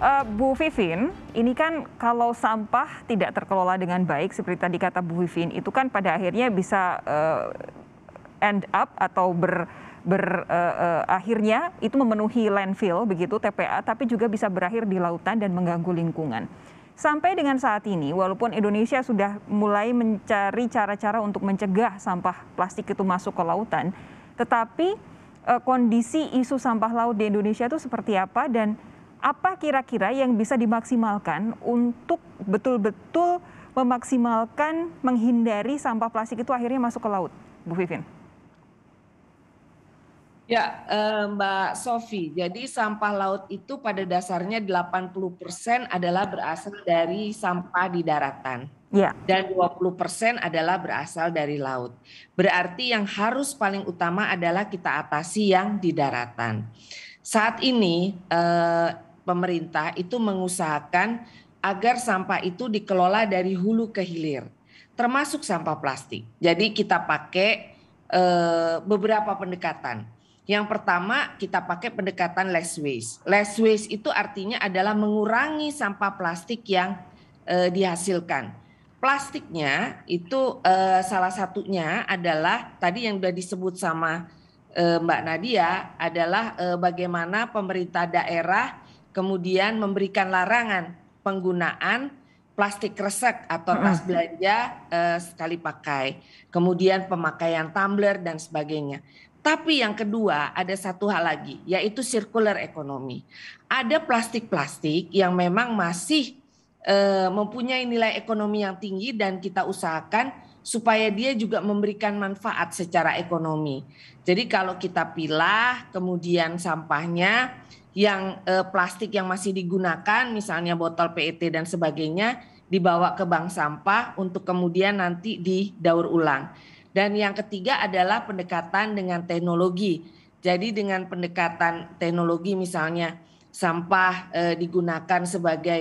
Uh, Bu Vivin, ini kan kalau sampah tidak terkelola dengan baik seperti tadi kata Bu Vivin, itu kan pada akhirnya bisa uh, end up atau ber ber uh, uh, akhirnya itu memenuhi landfill begitu TPA tapi juga bisa berakhir di lautan dan mengganggu lingkungan. Sampai dengan saat ini walaupun Indonesia sudah mulai mencari cara-cara untuk mencegah sampah plastik itu masuk ke lautan, tetapi kondisi isu sampah laut di Indonesia itu seperti apa dan apa kira-kira yang bisa dimaksimalkan untuk betul-betul memaksimalkan menghindari sampah plastik itu akhirnya masuk ke laut, Bu Vivin? Ya, eh, Mbak Sofi. Jadi sampah laut itu pada dasarnya 80% adalah berasal dari sampah di daratan. Ya. Dan 20% adalah berasal dari laut. Berarti yang harus paling utama adalah kita atasi yang di daratan. Saat ini eh, pemerintah itu mengusahakan agar sampah itu dikelola dari hulu ke hilir, termasuk sampah plastik. Jadi kita pakai e, beberapa pendekatan. Yang pertama kita pakai pendekatan less waste. Less waste itu artinya adalah mengurangi sampah plastik yang e, dihasilkan. Plastiknya itu e, salah satunya adalah tadi yang sudah disebut sama Mbak Nadia adalah bagaimana pemerintah daerah kemudian memberikan larangan penggunaan plastik resek atau tas belanja eh, sekali pakai, kemudian pemakaian tumbler dan sebagainya. Tapi yang kedua ada satu hal lagi, yaitu circular ekonomi. Ada plastik-plastik yang memang masih eh, mempunyai nilai ekonomi yang tinggi dan kita usahakan supaya dia juga memberikan manfaat secara ekonomi. Jadi kalau kita pilah kemudian sampahnya yang eh, plastik yang masih digunakan misalnya botol PET dan sebagainya dibawa ke bank sampah untuk kemudian nanti didaur ulang. Dan yang ketiga adalah pendekatan dengan teknologi. Jadi dengan pendekatan teknologi misalnya sampah eh, digunakan sebagai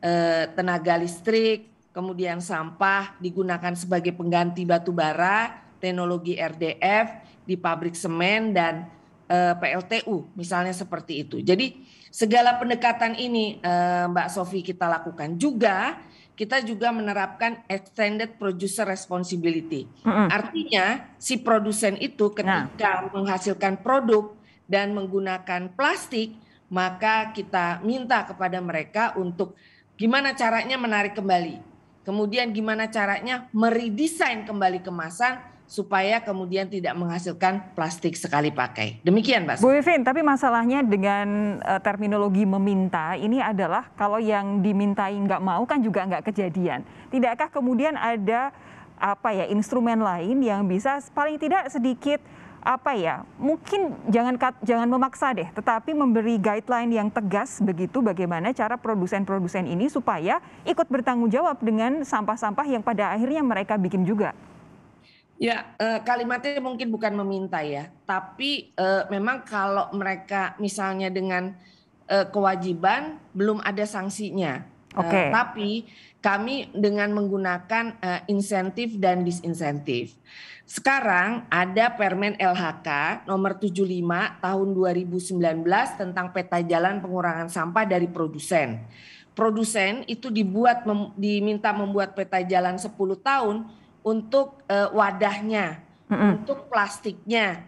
eh, tenaga listrik kemudian sampah digunakan sebagai pengganti batu bara, teknologi RDF di pabrik semen dan e, eh, PLTU misalnya seperti itu. Jadi segala pendekatan ini e, Mbak Sofi kita lakukan juga kita juga menerapkan extended producer responsibility. Mm-hmm. Artinya si produsen itu nah. ketika nah. menghasilkan produk dan menggunakan plastik maka kita minta kepada mereka untuk gimana caranya menarik kembali Kemudian gimana caranya meredesain kembali kemasan supaya kemudian tidak menghasilkan plastik sekali pakai. Demikian, Mbak. Bu Vivin, tapi masalahnya dengan uh, terminologi meminta ini adalah kalau yang dimintai nggak mau kan juga nggak kejadian. Tidakkah kemudian ada apa ya instrumen lain yang bisa paling tidak sedikit apa ya mungkin jangan jangan memaksa deh tetapi memberi guideline yang tegas begitu bagaimana cara produsen-produsen ini supaya ikut bertanggung jawab dengan sampah-sampah yang pada akhirnya mereka bikin juga. Ya, eh, kalimatnya mungkin bukan meminta ya, tapi eh, memang kalau mereka misalnya dengan eh, kewajiban belum ada sanksinya Eh, okay. Uh, tapi kami dengan menggunakan uh, insentif dan disinsentif. Sekarang ada Permen LHK nomor 75 tahun 2019 tentang peta jalan pengurangan sampah dari produsen. Produsen itu dibuat mem, diminta membuat peta jalan 10 tahun untuk uh, wadahnya, mm -hmm. untuk plastiknya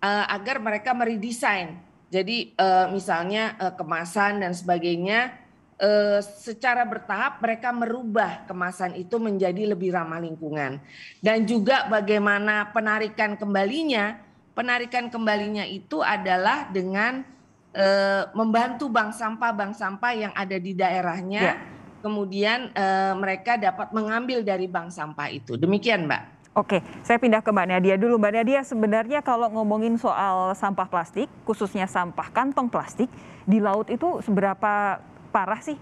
uh, agar mereka meredesain. Jadi uh, misalnya uh, kemasan dan sebagainya Eh, secara bertahap mereka merubah kemasan itu menjadi lebih ramah lingkungan dan juga bagaimana penarikan kembalinya penarikan kembalinya itu adalah dengan eh, membantu bank sampah bank sampah yang ada di daerahnya ya. kemudian eh, mereka dapat mengambil dari bank sampah itu demikian mbak Oke, saya pindah ke Mbak Nadia dulu. Mbak Nadia, sebenarnya kalau ngomongin soal sampah plastik, khususnya sampah kantong plastik, di laut itu seberapa parah sih?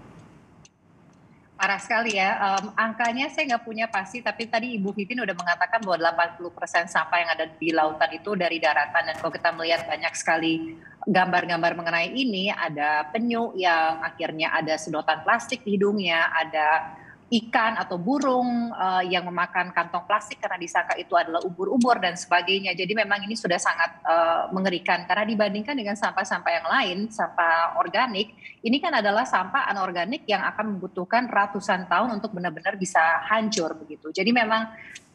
Parah sekali ya, um, angkanya saya nggak punya pasti, tapi tadi Ibu Vivin udah mengatakan bahwa 80% persen sampah yang ada di lautan itu dari daratan, dan kalau kita melihat banyak sekali gambar-gambar mengenai ini, ada penyu yang akhirnya ada sedotan plastik di hidungnya, ada ikan atau burung uh, yang memakan kantong plastik karena disangka itu adalah ubur-ubur dan sebagainya. Jadi memang ini sudah sangat uh, mengerikan karena dibandingkan dengan sampah-sampah yang lain, sampah organik, ini kan adalah sampah anorganik yang akan membutuhkan ratusan tahun untuk benar-benar bisa hancur begitu. Jadi memang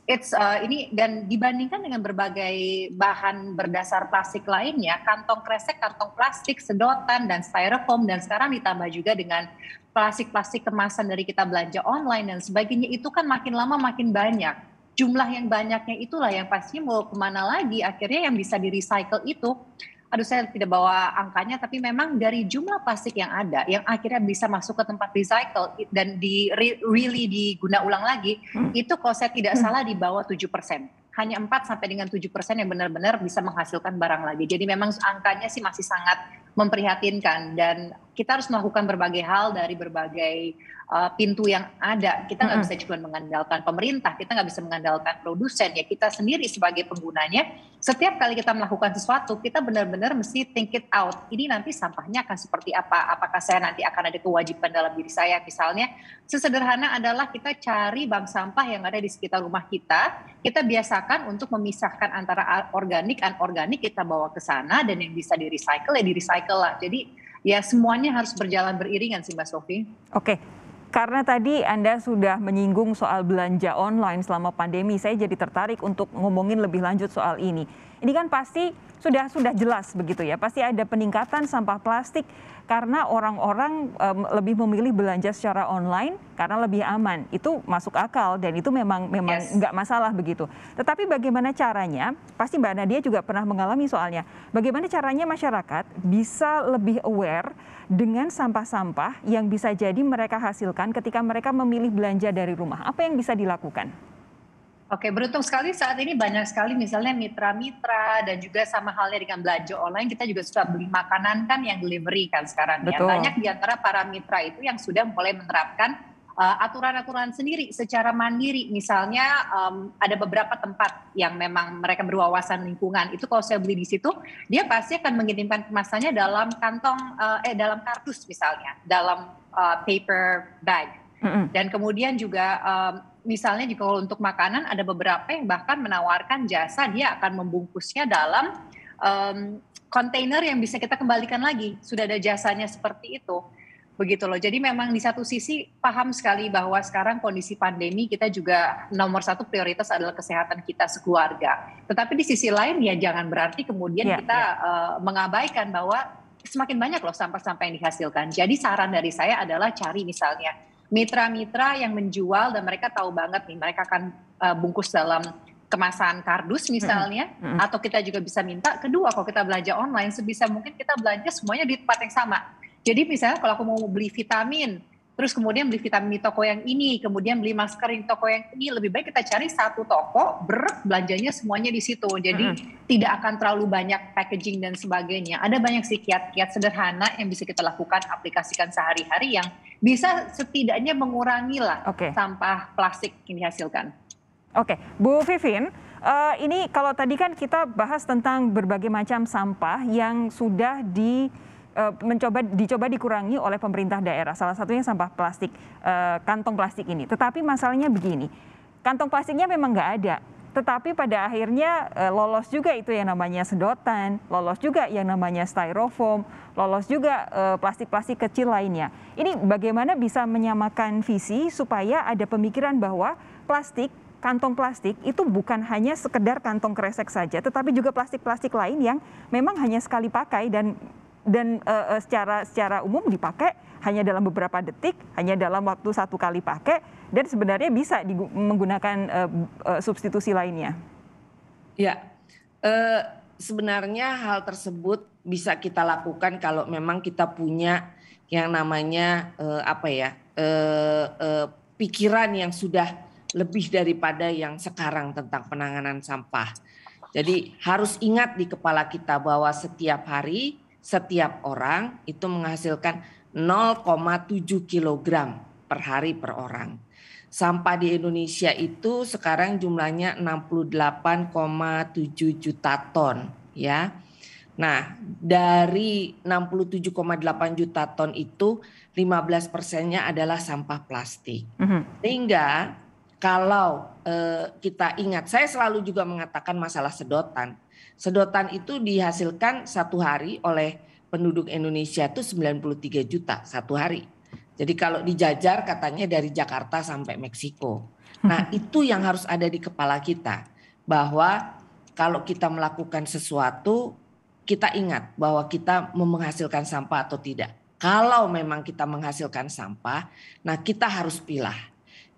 it's uh, ini dan dibandingkan dengan berbagai bahan berdasar plastik lainnya, kantong kresek, kantong plastik, sedotan dan styrofoam dan sekarang ditambah juga dengan plastik-plastik kemasan dari kita belanja online dan sebagainya itu kan makin lama makin banyak. Jumlah yang banyaknya itulah yang pasti mau kemana lagi akhirnya yang bisa di recycle itu. Aduh saya tidak bawa angkanya tapi memang dari jumlah plastik yang ada yang akhirnya bisa masuk ke tempat recycle dan di really diguna ulang lagi hmm. itu kalau saya tidak hmm. salah di bawah 7% hanya 4 sampai dengan 7 persen yang benar-benar bisa menghasilkan barang lagi. Jadi memang angkanya sih masih sangat memprihatinkan dan kita harus melakukan berbagai hal dari berbagai uh, pintu yang ada. Kita nggak bisa cuma mengandalkan pemerintah, kita nggak bisa mengandalkan produsen ya. Kita sendiri sebagai penggunanya, setiap kali kita melakukan sesuatu, kita benar-benar mesti think it out. Ini nanti sampahnya akan seperti apa? Apakah saya nanti akan ada kewajiban dalam diri saya? Misalnya, sesederhana adalah kita cari bank sampah yang ada di sekitar rumah kita. Kita biasakan untuk memisahkan antara organik dan organik kita bawa ke sana dan yang bisa di recycle ya di recycle lah. Jadi ya semuanya harus berjalan beriringan sih Mbak Sofi. Oke, karena tadi Anda sudah menyinggung soal belanja online selama pandemi, saya jadi tertarik untuk ngomongin lebih lanjut soal ini. Ini kan pasti sudah sudah jelas begitu ya. Pasti ada peningkatan sampah plastik karena orang-orang um, lebih memilih belanja secara online karena lebih aman. Itu masuk akal dan itu memang memang yes. nggak masalah begitu. Tetapi bagaimana caranya? Pasti Mbak Nadia juga pernah mengalami soalnya. Bagaimana caranya masyarakat bisa lebih aware dengan sampah-sampah yang bisa jadi mereka hasilkan ketika mereka memilih belanja dari rumah? Apa yang bisa dilakukan? Oke, beruntung sekali saat ini banyak sekali misalnya mitra-mitra dan juga sama halnya dengan belanja online kita juga sudah beli makanan kan yang delivery kan sekarang ya. Betul. ya. Banyak di antara para mitra itu yang sudah mulai menerapkan eh, aturan-aturan uh, sendiri secara mandiri. Misalnya um, ada beberapa tempat yang memang mereka berwawasan lingkungan. Itu kalau saya beli di situ, dia pasti akan mengirimkan kemasannya dalam kantong uh, eh dalam kardus misalnya, dalam uh, paper bag. Mm -hmm. Dan kemudian juga um, misalnya jika untuk makanan ada beberapa yang bahkan menawarkan jasa dia akan membungkusnya dalam kontainer um, yang bisa kita kembalikan lagi sudah ada jasanya seperti itu begitu loh jadi memang di satu sisi paham sekali bahwa sekarang kondisi pandemi kita juga nomor satu prioritas adalah kesehatan kita sekeluarga tetapi di sisi lain ya jangan berarti kemudian yeah, kita yeah. Ya. Uh, mengabaikan bahwa semakin banyak loh sampah-sampah yang dihasilkan. Jadi saran dari saya adalah cari misalnya mitra-mitra yang menjual dan mereka tahu banget nih mereka akan uh, bungkus dalam kemasan kardus misalnya mm -hmm. atau kita juga bisa minta kedua kalau kita belanja online sebisa mungkin kita belanja semuanya di tempat yang sama. Jadi misalnya kalau aku mau beli vitamin terus kemudian beli vitamin di toko yang ini, kemudian beli masker di toko yang ini, lebih baik kita cari satu toko, berbelanjanya belanjanya semuanya di situ. Jadi mm -hmm. tidak akan terlalu banyak packaging dan sebagainya. Ada banyak sih kiat-kiat sederhana yang bisa kita lakukan, aplikasikan sehari-hari yang bisa setidaknya mengurangi lah okay. sampah plastik yang dihasilkan. Oke, okay. Bu Vivin, uh, ini kalau tadi kan kita bahas tentang berbagai macam sampah yang sudah di Eh, mencoba dicoba dikurangi oleh pemerintah daerah. Salah satunya sampah plastik, eh, kantong plastik ini. Tetapi masalahnya begini, kantong plastiknya memang nggak ada. Tetapi pada akhirnya eh, lolos juga itu yang namanya sedotan, lolos juga yang namanya styrofoam, lolos juga plastik-plastik kecil lainnya. Ini bagaimana bisa menyamakan visi supaya ada pemikiran bahwa plastik kantong plastik itu bukan hanya sekedar kantong kresek saja, tetapi juga plastik-plastik lain yang memang hanya sekali pakai dan dan uh, secara secara umum dipakai hanya dalam beberapa detik, hanya dalam waktu satu kali pakai dan sebenarnya bisa menggunakan uh, uh, substitusi lainnya. Ya, uh, sebenarnya hal tersebut bisa kita lakukan kalau memang kita punya yang namanya uh, apa ya uh, uh, pikiran yang sudah lebih daripada yang sekarang tentang penanganan sampah. Jadi harus ingat di kepala kita bahwa setiap hari setiap orang itu menghasilkan 0,7 kg per hari per orang. Sampah di Indonesia itu sekarang jumlahnya 68,7 juta ton ya. Nah, dari 67,8 juta ton itu 15 persennya adalah sampah plastik. Mm -hmm. Sehingga kalau eh, kita ingat, saya selalu juga mengatakan masalah sedotan Sedotan itu dihasilkan satu hari oleh penduduk Indonesia itu 93 juta satu hari. Jadi kalau dijajar katanya dari Jakarta sampai Meksiko. Nah, itu yang harus ada di kepala kita bahwa kalau kita melakukan sesuatu kita ingat bahwa kita menghasilkan sampah atau tidak. Kalau memang kita menghasilkan sampah, nah kita harus pilah.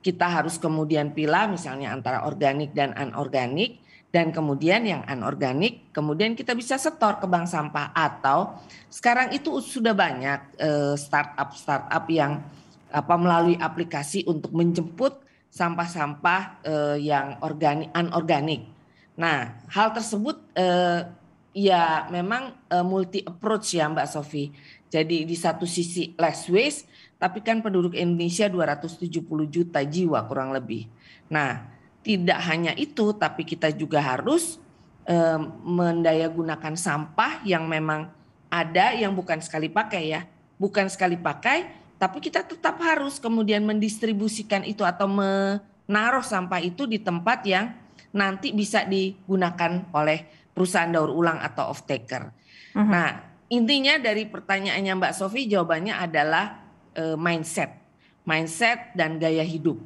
Kita harus kemudian pilah misalnya antara organik dan anorganik dan kemudian yang anorganik kemudian kita bisa setor ke bank sampah atau sekarang itu sudah banyak startup eh, startup startup yang apa melalui aplikasi untuk menjemput sampah-sampah eh, yang organik anorganik. Nah, hal tersebut eh, ya memang eh, multi approach ya Mbak Sofi. Jadi di satu sisi less waste, tapi kan penduduk Indonesia 270 juta jiwa kurang lebih. Nah, tidak hanya itu, tapi kita juga harus e, eh, mendaya sampah yang memang ada yang bukan sekali pakai ya. Bukan sekali pakai, tapi kita tetap harus kemudian mendistribusikan itu atau menaruh sampah itu di tempat yang nanti bisa digunakan oleh perusahaan daur ulang atau off taker. Uh mhm. -huh. Nah, intinya dari pertanyaannya Mbak Sofi jawabannya adalah e, mindset. Mindset dan gaya hidup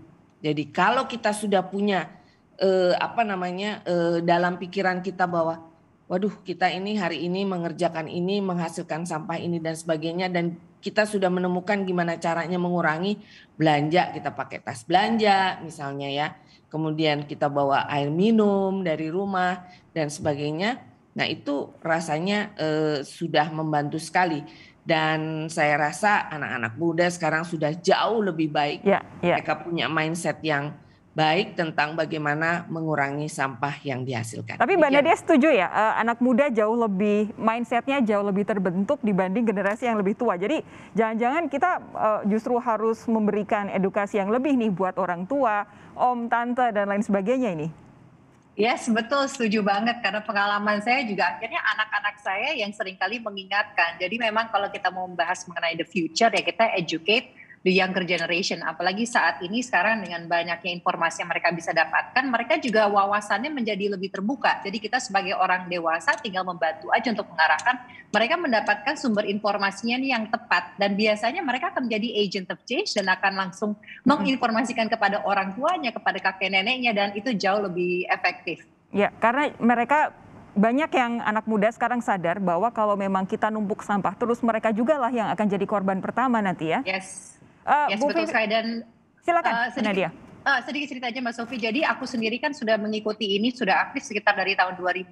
jadi kalau kita sudah punya eh, apa namanya eh, dalam pikiran kita bahwa waduh kita ini hari ini mengerjakan ini menghasilkan sampah ini dan sebagainya dan kita sudah menemukan gimana caranya mengurangi belanja kita pakai tas belanja misalnya ya kemudian kita bawa air minum dari rumah dan sebagainya Nah, itu rasanya eh, sudah membantu sekali dan saya rasa anak-anak muda sekarang sudah jauh lebih baik. Yeah, yeah. Mereka punya mindset yang baik tentang bagaimana mengurangi sampah yang dihasilkan. Tapi Mbak ya. Nadia setuju ya, eh, anak muda jauh lebih mindsetnya jauh lebih terbentuk dibanding generasi yang lebih tua. Jadi jangan-jangan kita eh, justru harus memberikan edukasi yang lebih nih buat orang tua, om, tante dan lain sebagainya ini. Yes, betul, setuju banget. Karena pengalaman saya juga akhirnya anak-anak saya yang seringkali mengingatkan. Jadi memang kalau kita mau membahas mengenai the future ya kita educate the younger generation. Apalagi saat ini sekarang dengan banyaknya informasi yang mereka bisa dapatkan, mereka juga wawasannya menjadi lebih terbuka. Jadi kita sebagai orang dewasa tinggal membantu aja untuk mengarahkan mereka mendapatkan sumber informasinya nih yang tepat dan biasanya mereka akan menjadi agent of change dan akan langsung menginformasikan kepada orang tuanya, kepada kakek neneknya dan itu jauh lebih efektif. Ya, karena mereka banyak yang anak muda sekarang sadar bahwa kalau memang kita numpuk sampah terus mereka juga lah yang akan jadi korban pertama nanti ya. Yes. Uh, yes, saya betul sekali dan silakan uh, sedikit, Nadia. Uh, sedikit cerita aja Mbak Sofi. Jadi aku sendiri kan sudah mengikuti ini sudah aktif sekitar dari tahun 2015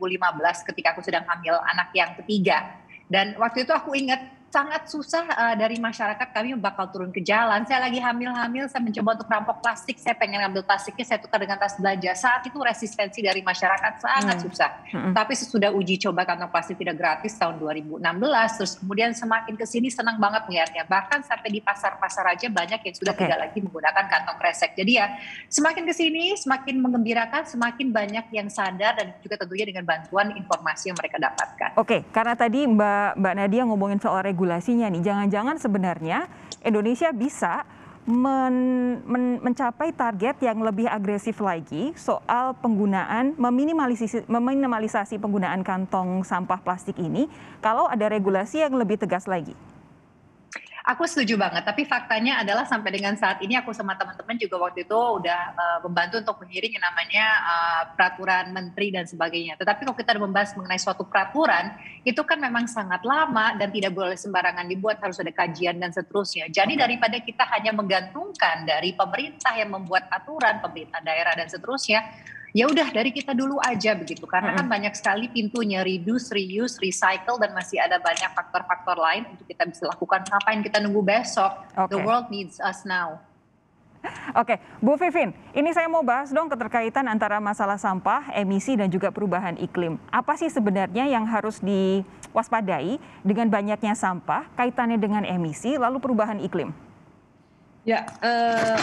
ketika aku sedang hamil anak yang ketiga. Dan waktu itu aku ingat sangat susah uh, dari masyarakat kami bakal turun ke jalan. Saya lagi hamil-hamil, saya mencoba untuk rampok plastik, saya pengen ambil plastiknya, saya tukar dengan tas belanja. Saat itu resistensi dari masyarakat sangat hmm. susah. Hmm. Tapi sesudah uji coba kantong plastik tidak gratis tahun 2016, terus kemudian semakin ke sini senang banget melihatnya. Bahkan sampai di pasar-pasar aja banyak yang sudah okay. tidak lagi menggunakan kantong kresek. Jadi ya semakin ke sini semakin mengembirakan, semakin banyak yang sadar dan juga tentunya dengan bantuan informasi yang mereka dapatkan. Oke, okay, karena tadi Mbak Mbak Nadia ngomongin soal regulasi regulasinya nih. Jangan-jangan sebenarnya Indonesia bisa men, men, mencapai target yang lebih agresif lagi soal penggunaan meminimalisasi, meminimalisasi penggunaan kantong sampah plastik ini kalau ada regulasi yang lebih tegas lagi. Aku setuju banget, tapi faktanya adalah sampai dengan saat ini aku sama teman-teman juga waktu itu udah uh, membantu untuk mengiring yang namanya uh, peraturan menteri dan sebagainya. Tetapi kalau kita membahas mengenai suatu peraturan, itu kan memang sangat lama dan tidak boleh sembarangan dibuat, harus ada kajian dan seterusnya. Jadi daripada kita hanya menggantungkan dari pemerintah yang membuat aturan, pemerintah daerah dan seterusnya, ya udah dari kita dulu aja begitu karena kan banyak sekali pintunya reduce, reuse, recycle dan masih ada banyak faktor-faktor lain untuk kita bisa lakukan. Ngapain kita nunggu besok? Okay. The world needs us now. Oke, Bu Vivin, ini saya mau bahas dong keterkaitan antara masalah sampah, emisi, dan juga perubahan iklim. Apa sih sebenarnya yang harus diwaspadai dengan banyaknya sampah, kaitannya dengan emisi, lalu perubahan iklim? Ya, uh,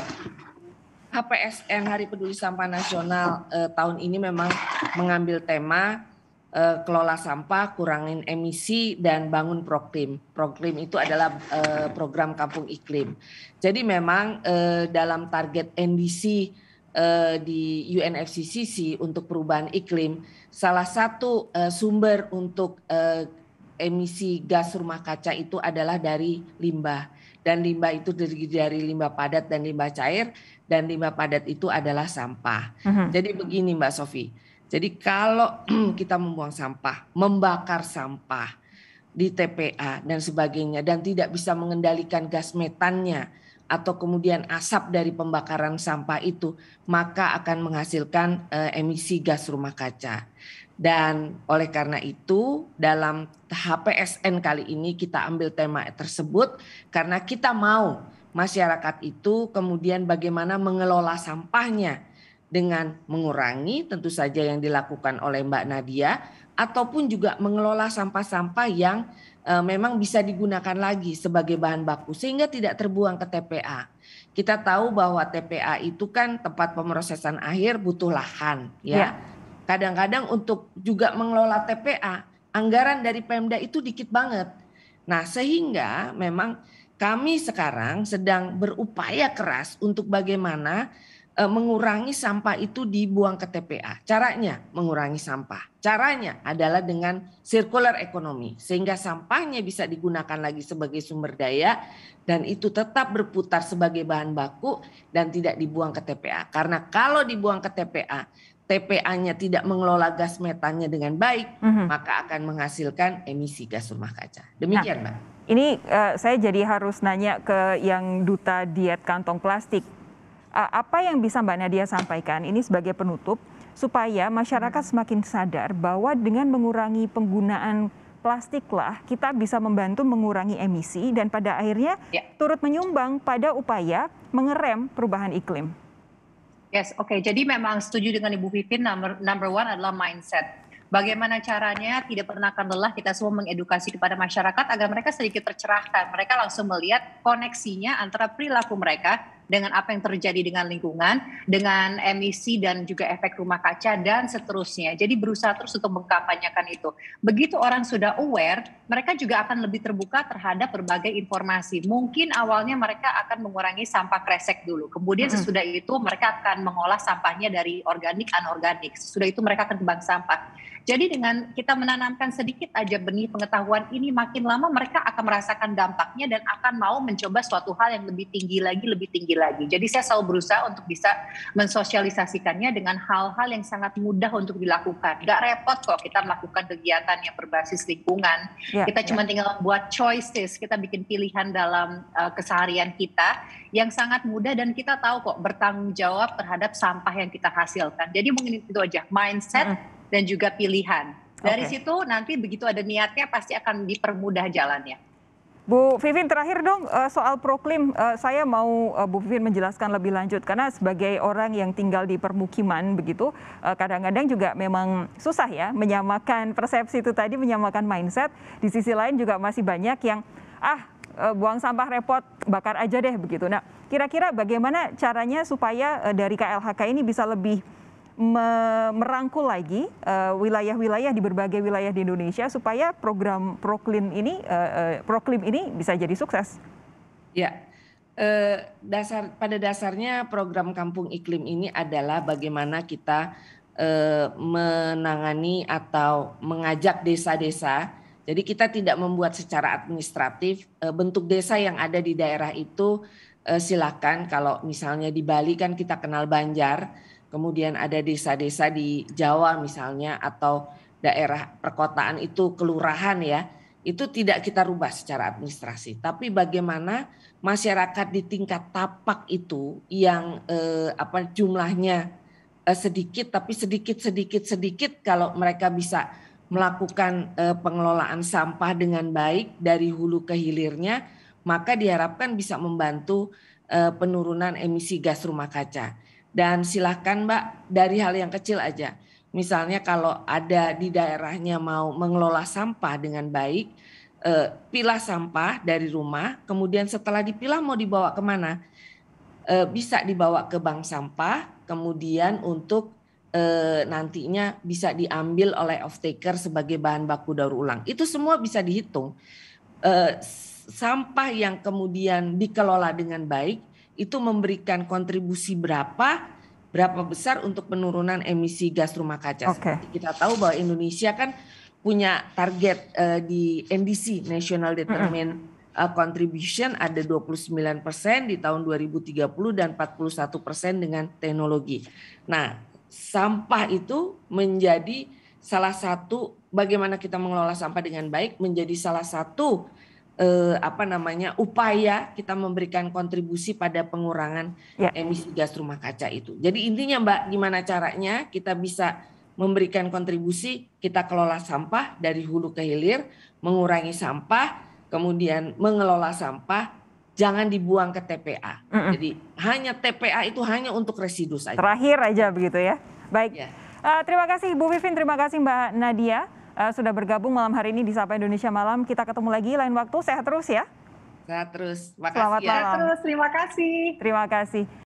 HPSN Hari Peduli Sampah Nasional eh, tahun ini memang mengambil tema eh, kelola sampah, kurangin emisi dan bangun proklim. Proklim itu adalah eh, program kampung iklim. Jadi memang eh, dalam target NDC eh, di UNFCCC untuk perubahan iklim, salah satu eh, sumber untuk eh, emisi gas rumah kaca itu adalah dari limbah dan limbah itu terdiri dari limbah padat dan limbah cair dan limbah padat itu adalah sampah. Mm-hmm. Jadi begini Mbak Sofi. Jadi kalau kita membuang sampah, membakar sampah di TPA dan sebagainya dan tidak bisa mengendalikan gas metannya atau kemudian asap dari pembakaran sampah itu maka akan menghasilkan uh, emisi gas rumah kaca. Dan oleh karena itu dalam HPSN kali ini kita ambil tema tersebut karena kita mau masyarakat itu kemudian bagaimana mengelola sampahnya dengan mengurangi tentu saja yang dilakukan oleh Mbak Nadia ataupun juga mengelola sampah-sampah yang e, memang bisa digunakan lagi sebagai bahan baku sehingga tidak terbuang ke TPA. Kita tahu bahwa TPA itu kan tempat pemrosesan akhir butuh lahan ya. ya Kadang-kadang untuk juga mengelola TPA, anggaran dari Pemda itu dikit banget. Nah, sehingga memang kami sekarang sedang berupaya keras untuk bagaimana eh, mengurangi sampah itu dibuang ke TPA. Caranya mengurangi sampah. Caranya adalah dengan circular ekonomi sehingga sampahnya bisa digunakan lagi sebagai sumber daya dan itu tetap berputar sebagai bahan baku dan tidak dibuang ke TPA. Karena kalau dibuang ke TPA, TPA-nya tidak mengelola gas metannya dengan baik, mm -hmm. maka akan menghasilkan emisi gas rumah kaca. Nah, Demikian, nah, Mbak. Ini uh, saya jadi harus nanya ke yang duta diet kantong plastik. Uh, apa yang bisa Mbak Nadia sampaikan ini sebagai penutup supaya masyarakat mhm. semakin sadar bahwa dengan mengurangi penggunaan plastiklah kita bisa membantu mengurangi emisi dan pada akhirnya ya. turut menyumbang pada upaya mengerem perubahan iklim. Yes, oke. Okay. Jadi memang setuju dengan Ibu Vivin, number, number one adalah mindset. Bagaimana caranya tidak pernah akan lelah kita semua mengedukasi kepada masyarakat agar mereka sedikit tercerahkan. Mereka langsung melihat koneksinya antara perilaku mereka dengan apa yang terjadi dengan lingkungan, dengan emisi dan juga efek rumah kaca dan seterusnya. Jadi berusaha terus untuk mengkampanyekan itu. Begitu orang sudah aware, mereka juga akan lebih terbuka terhadap berbagai informasi. Mungkin awalnya mereka akan mengurangi sampah kresek dulu. Kemudian sesudah itu mereka akan mengolah sampahnya dari organik anorganik. Sesudah itu mereka akan ke bank sampah. Jadi dengan kita menanamkan sedikit aja benih pengetahuan ini makin lama mereka akan merasakan dampaknya dan akan mau mencoba suatu hal yang lebih tinggi lagi, lebih tinggi lagi. Jadi saya selalu berusaha untuk bisa mensosialisasikannya dengan hal-hal yang sangat mudah untuk dilakukan. Gak repot kok kita melakukan kegiatan yang berbasis lingkungan. Yeah, kita cuma yeah. tinggal buat choices, kita bikin pilihan dalam uh, keseharian kita yang sangat mudah dan kita tahu kok bertanggung jawab terhadap sampah yang kita hasilkan. Jadi mungkin itu aja mindset mm dan juga pilihan. Dari okay. situ nanti begitu ada niatnya pasti akan dipermudah jalannya. Bu Vivin terakhir dong eh, soal proklim eh, saya mau eh, Bu Vivin menjelaskan lebih lanjut karena sebagai orang yang tinggal di permukiman begitu kadang-kadang juga memang susah ya menyamakan persepsi itu tadi menyamakan mindset di sisi lain juga masih banyak yang ah buang sampah repot bakar aja deh begitu. Nah, kira-kira bagaimana caranya supaya dari KLHK ini bisa lebih merangkul lagi eh, wilayah-wilayah di berbagai wilayah di Indonesia supaya program Proklin ini eh, eh, Proklim ini bisa jadi sukses. Ya. dasar pada dasarnya program Kampung Iklim ini adalah bagaimana kita menangani atau mengajak desa-desa jadi kita tidak membuat secara administratif bentuk desa yang ada di daerah itu uh, silakan kalau misalnya di Bali kan kita kenal Banjar kemudian ada desa-desa di Jawa misalnya atau daerah perkotaan itu kelurahan ya, itu tidak kita rubah secara administrasi, tapi bagaimana masyarakat di tingkat tapak itu yang eh, apa jumlahnya eh, sedikit tapi sedikit sedikit sedikit kalau mereka bisa melakukan eh, pengelolaan sampah dengan baik dari hulu ke hilirnya, maka diharapkan bisa membantu eh, penurunan emisi gas rumah kaca. Dan silahkan Mbak dari hal yang kecil aja. Misalnya kalau ada di daerahnya mau mengelola sampah dengan baik, eh, pilah sampah dari rumah, kemudian setelah dipilah mau dibawa kemana? Eh, bisa dibawa ke bank sampah, kemudian untuk eh, nantinya bisa diambil oleh off taker sebagai bahan baku daur ulang. Itu semua bisa dihitung. Eh, sampah yang kemudian dikelola dengan baik itu memberikan kontribusi berapa berapa besar untuk penurunan emisi gas rumah kaca. Okay. Seperti kita tahu bahwa Indonesia kan punya target uh, di NDC National Determined mm -hmm. Uh, contribution ada 29% di tahun 2030 dan 41% dengan teknologi. Nah, sampah itu menjadi salah satu bagaimana kita mengelola sampah dengan baik menjadi salah satu eh, apa namanya upaya kita memberikan kontribusi pada pengurangan ya. emisi gas rumah kaca itu. Jadi intinya Mbak, gimana caranya kita bisa memberikan kontribusi kita kelola sampah dari hulu ke hilir, mengurangi sampah, kemudian mengelola sampah, jangan dibuang ke TPA. Mm -mm. Jadi hanya TPA itu hanya untuk residu saja. Terakhir aja begitu ya. Baik. Ya. Uh, terima kasih Bu Vivin, terima kasih Mbak Nadia uh, sudah bergabung malam hari ini di Sapa Indonesia Malam. Kita ketemu lagi lain waktu. Sehat terus ya. Sehat terus. Makasih Selamat ya. malam. terus. Terima kasih. Terima kasih.